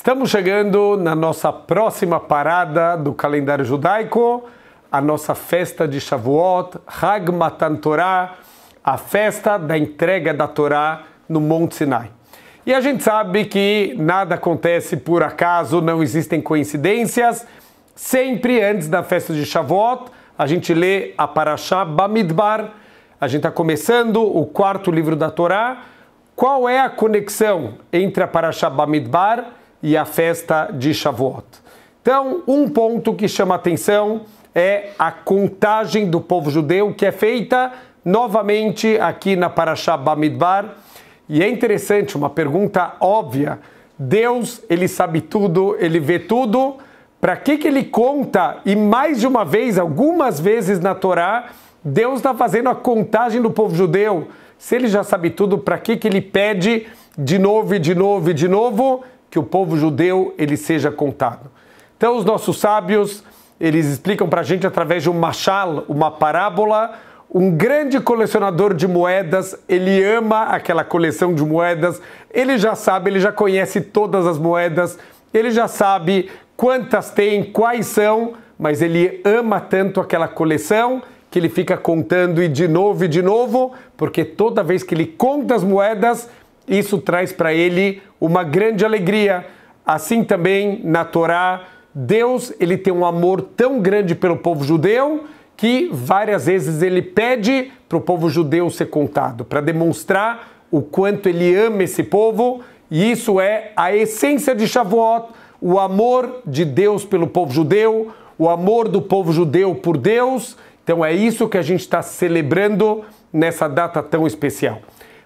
Estamos chegando na nossa próxima parada do calendário judaico, a nossa festa de Shavuot, Hag Matan Torah, a festa da entrega da Torá no Monte Sinai. E a gente sabe que nada acontece por acaso, não existem coincidências. Sempre antes da festa de Shavuot, a gente lê a Parashá Bamidbar. A gente está começando o quarto livro da Torá. Qual é a conexão entre a Parashá Bamidbar e a festa de Shavuot. Então, um ponto que chama atenção é a contagem do povo judeu que é feita novamente aqui na Parashá Bamidbar. E é interessante, uma pergunta óbvia. Deus, ele sabe tudo, ele vê tudo. Para que, que ele conta? E mais de uma vez, algumas vezes na Torá, Deus está fazendo a contagem do povo judeu. Se ele já sabe tudo, para que, que ele pede de novo e de novo e de novo? que o povo judeu ele seja contado. Então os nossos sábios, eles explicam para a gente através de um machal, uma parábola, um grande colecionador de moedas, ele ama aquela coleção de moedas, ele já sabe, ele já conhece todas as moedas, ele já sabe quantas tem, quais são, mas ele ama tanto aquela coleção que ele fica contando e de novo e de novo, porque toda vez que ele conta as moedas, isso traz para ele uma grande alegria. Assim também na Torá, Deus ele tem um amor tão grande pelo povo judeu que várias vezes ele pede para o povo judeu ser contado, para demonstrar o quanto ele ama esse povo, e isso é a essência de Shavuot, o amor de Deus pelo povo judeu, o amor do povo judeu por Deus. Então é isso que a gente está celebrando nessa data tão especial.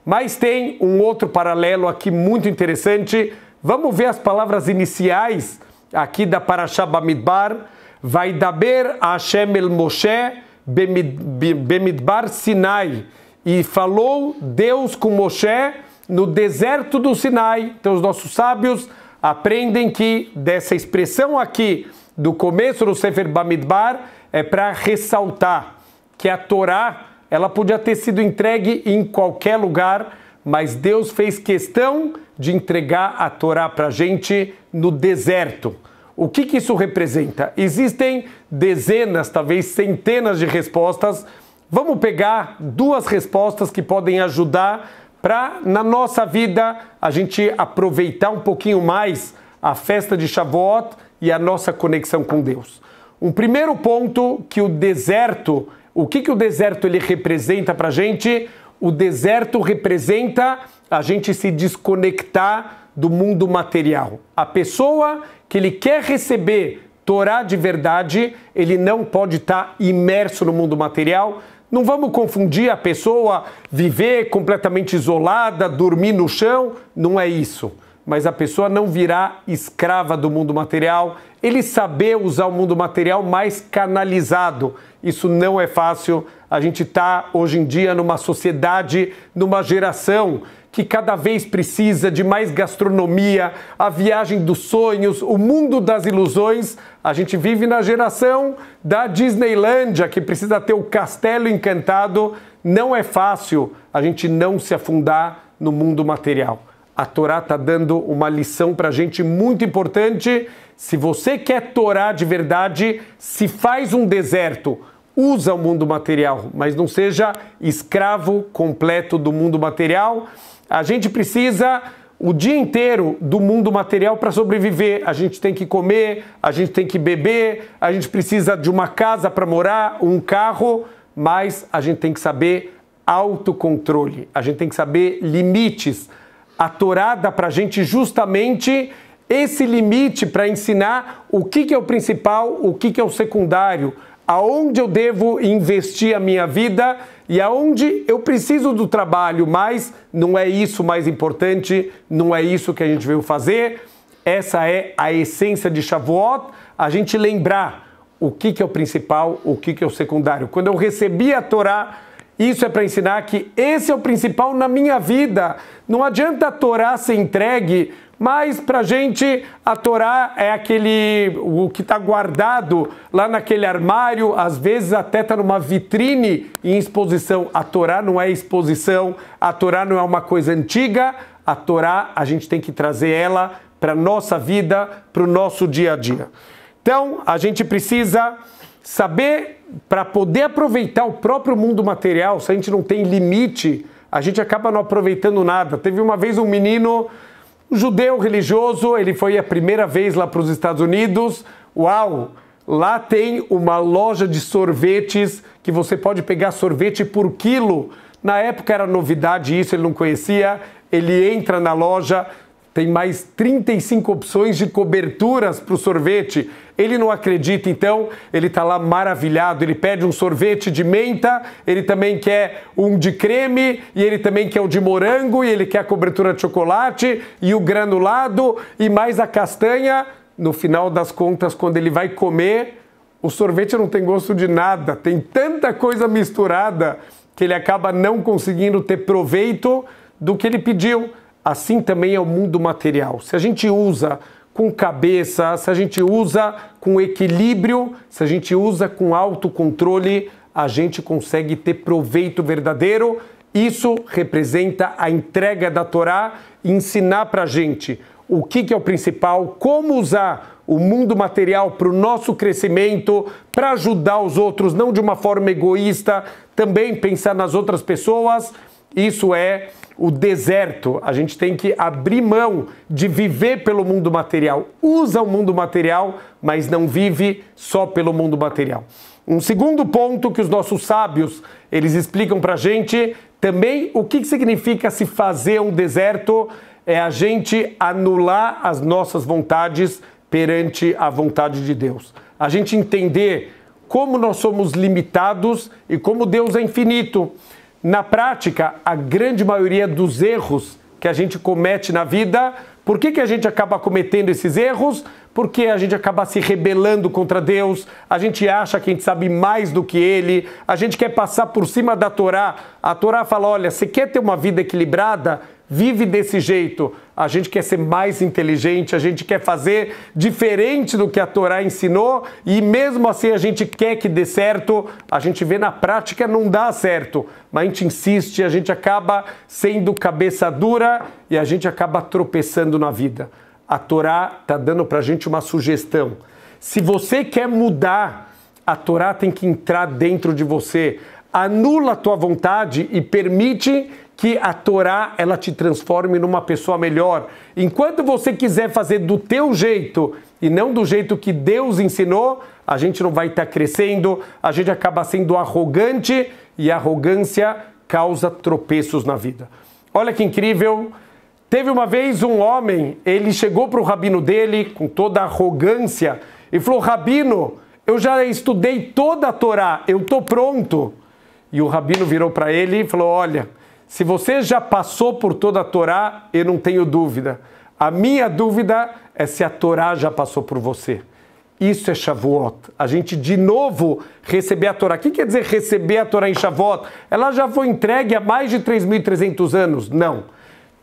Mas tem um outro paralelo aqui muito interessante. Vamos ver as palavras iniciais aqui da Parashá Bamidbar. Vai daber a Hashem el Moshe Bemidbar Sinai. E falou Deus com Moshe no deserto do Sinai. Então os nossos sábios aprendem que dessa expressão aqui do começo do Sefer Bamidbar é para ressaltar que a Torá ela podia ter sido entregue em qualquer lugar, mas Deus fez questão de entregar a Torá para a gente no deserto. O que, que isso representa? Existem dezenas, talvez centenas de respostas. Vamos pegar duas respostas que podem ajudar para, na nossa vida, a gente aproveitar um pouquinho mais a festa de Shavuot e a nossa conexão com Deus. Um primeiro ponto que o deserto o que, que o deserto ele representa para a gente? O deserto representa a gente se desconectar do mundo material. A pessoa que ele quer receber Torá de verdade, ele não pode estar tá imerso no mundo material. Não vamos confundir a pessoa viver completamente isolada, dormir no chão, não é isso mas a pessoa não virá escrava do mundo material, ele saber usar o mundo material mais canalizado. Isso não é fácil. A gente está hoje em dia numa sociedade, numa geração que cada vez precisa de mais gastronomia, a viagem dos sonhos, o mundo das ilusões. A gente vive na geração da Disneylândia, que precisa ter o castelo encantado. Não é fácil a gente não se afundar no mundo material. A Torá está dando uma lição para a gente muito importante. Se você quer Torá de verdade, se faz um deserto, usa o mundo material, mas não seja escravo completo do mundo material. A gente precisa o dia inteiro do mundo material para sobreviver. A gente tem que comer, a gente tem que beber, a gente precisa de uma casa para morar, um carro, mas a gente tem que saber autocontrole, a gente tem que saber limites a Torá dá para a gente justamente esse limite para ensinar o que, que é o principal, o que, que é o secundário, aonde eu devo investir a minha vida e aonde eu preciso do trabalho, mas não é isso mais importante, não é isso que a gente veio fazer. Essa é a essência de Shavuot, a gente lembrar o que, que é o principal, o que, que é o secundário. Quando eu recebi a Torá, isso é para ensinar que esse é o principal na minha vida. Não adianta a Torá ser entregue, mas para gente a Torá é aquele o que está guardado lá naquele armário, às vezes até está numa vitrine em exposição. A Torá não é exposição, a Torá não é uma coisa antiga. A Torá a gente tem que trazer ela para nossa vida, para o nosso dia a dia. Então a gente precisa saber para poder aproveitar o próprio mundo material, se a gente não tem limite, a gente acaba não aproveitando nada. Teve uma vez um menino um judeu religioso, ele foi a primeira vez lá para os Estados Unidos. Uau! Lá tem uma loja de sorvetes que você pode pegar sorvete por quilo. Na época era novidade isso, ele não conhecia. Ele entra na loja, tem mais 35 opções de coberturas para o sorvete. Ele não acredita, então ele está lá maravilhado. Ele pede um sorvete de menta, ele também quer um de creme, e ele também quer o um de morango, e ele quer a cobertura de chocolate, e o granulado, e mais a castanha. No final das contas, quando ele vai comer, o sorvete não tem gosto de nada, tem tanta coisa misturada que ele acaba não conseguindo ter proveito do que ele pediu assim também é o mundo material. Se a gente usa com cabeça, se a gente usa com equilíbrio, se a gente usa com autocontrole, a gente consegue ter proveito verdadeiro. Isso representa a entrega da Torá e ensinar para a gente o que, que é o principal, como usar o mundo material para o nosso crescimento, para ajudar os outros, não de uma forma egoísta, também pensar nas outras pessoas isso é o deserto. A gente tem que abrir mão de viver pelo mundo material. Usa o mundo material, mas não vive só pelo mundo material. Um segundo ponto que os nossos sábios eles explicam para a gente também o que significa se fazer um deserto é a gente anular as nossas vontades perante a vontade de Deus. A gente entender como nós somos limitados e como Deus é infinito. Na prática, a grande maioria dos erros que a gente comete na vida, por que, que a gente acaba cometendo esses erros? Porque a gente acaba se rebelando contra Deus, a gente acha que a gente sabe mais do que Ele, a gente quer passar por cima da Torá. A Torá fala: olha, você quer ter uma vida equilibrada? Vive desse jeito a gente quer ser mais inteligente, a gente quer fazer diferente do que a Torá ensinou e mesmo assim a gente quer que dê certo, a gente vê na prática não dá certo, mas a gente insiste, a gente acaba sendo cabeça dura e a gente acaba tropeçando na vida. A Torá está dando para a gente uma sugestão. Se você quer mudar, a Torá tem que entrar dentro de você. Anula a tua vontade e permite que a Torá ela te transforme numa pessoa melhor. Enquanto você quiser fazer do teu jeito e não do jeito que Deus ensinou, a gente não vai estar tá crescendo, a gente acaba sendo arrogante e arrogância causa tropeços na vida. Olha que incrível! Teve uma vez um homem, ele chegou para o rabino dele com toda arrogância e falou: Rabino, eu já estudei toda a Torá, eu estou pronto. E o rabino virou para ele e falou: Olha, se você já passou por toda a Torá, eu não tenho dúvida. A minha dúvida é se a Torá já passou por você. Isso é Shavuot. A gente de novo receber a Torá. O que quer dizer receber a Torá em Shavuot? Ela já foi entregue há mais de 3.300 anos? Não.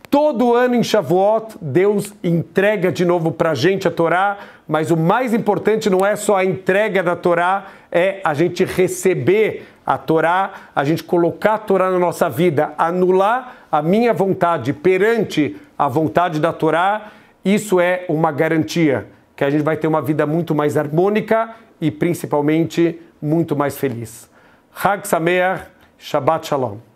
Todo ano em Shavuot, Deus entrega de novo para a gente a Torá, mas o mais importante não é só a entrega da Torá, é a gente receber a Torá, a gente colocar a Torá na nossa vida, anular a minha vontade perante a vontade da Torá, isso é uma garantia que a gente vai ter uma vida muito mais harmônica e principalmente muito mais feliz. Hag Sameach, Shabbat Shalom.